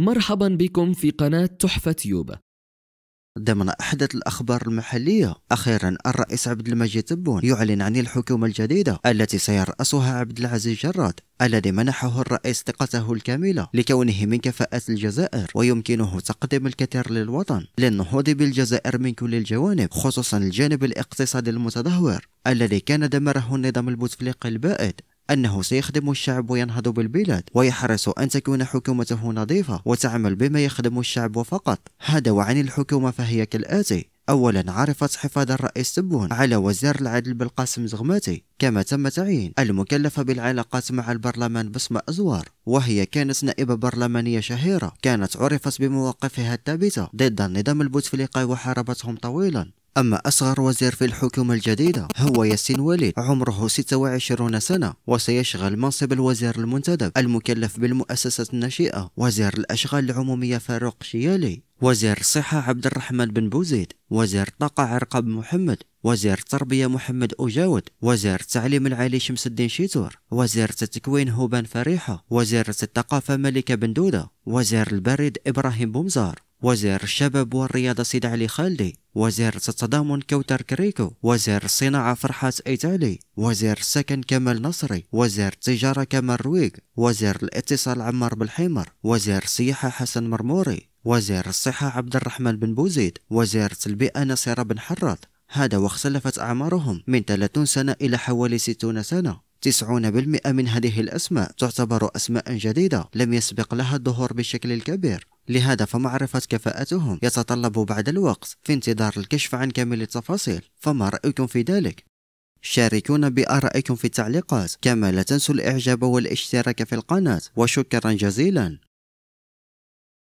مرحبا بكم في قناة تحفة يوبا ضمن أحدث الأخبار المحلية أخيرا الرئيس عبد المجيد تبون يعلن عن الحكومة الجديدة التي سيرأسها عبد العزيز جراد الذي منحه الرئيس ثقته الكاملة لكونه من كفاءة الجزائر ويمكنه تقديم الكثير للوطن للنهوض بالجزائر من كل الجوانب خصوصا الجانب الاقتصادي المتدهور الذي كان دمره النظام البوتفليقي البائد أنه سيخدم الشعب وينهض بالبلاد ويحرص أن تكون حكومته نظيفة وتعمل بما يخدم الشعب فقط هذا وعن الحكومة فهي كالآتي أولا عرفت حفاظ الرئيس سبون على وزير العدل بالقاسم زغماتي كما تم تعيين المكلفة بالعلاقات مع البرلمان باسم أزوار وهي كانت نائبة برلمانية شهيرة كانت عرفت بمواقفها الثابتة ضد النظام البوتفليقي وحاربتهم طويلا أما أصغر وزير في الحكومة الجديدة هو ياسين وليد عمره 26 سنة وسيشغل منصب الوزير المنتدب المكلف بالمؤسسة الناشئة وزير الأشغال العمومية فاروق شيالي وزير الصحة عبد الرحمن بن بوزيد وزير الطاقة عرقب محمد وزير التربية محمد أجاود وزير التعليم العالي شمس الدين شيتور وزير التكوين هوبان فريحة وزير الثقافة ملكة بن دودة وزير البريد إبراهيم بومزار وزير الشباب والرياضة سيد علي خالدي وزير التضامن كوتر كريكو وزير الصناعة فرحات إيتالي وزير السكن كمال نصري وزير التجارة كمال رويق وزير الاتصال عمار بالحمر وزير السياحة حسن مرموري وزير الصحة عبد الرحمن بن بوزيد وزير البيئة نصيرة بن حرات هذا واختلفت أعمارهم من 30 سنة إلى حوالي 60 سنة 90% من هذه الأسماء تعتبر أسماء جديدة لم يسبق لها الظهور بشكل كبير لهذا فمعرفة كفاءتهم يتطلب بعد الوقت في انتظار الكشف عن كامل التفاصيل فما رأيكم في ذلك؟ شاركونا بآرائكم في التعليقات كما لا تنسوا الإعجاب والاشتراك في القناة وشكرا جزيلا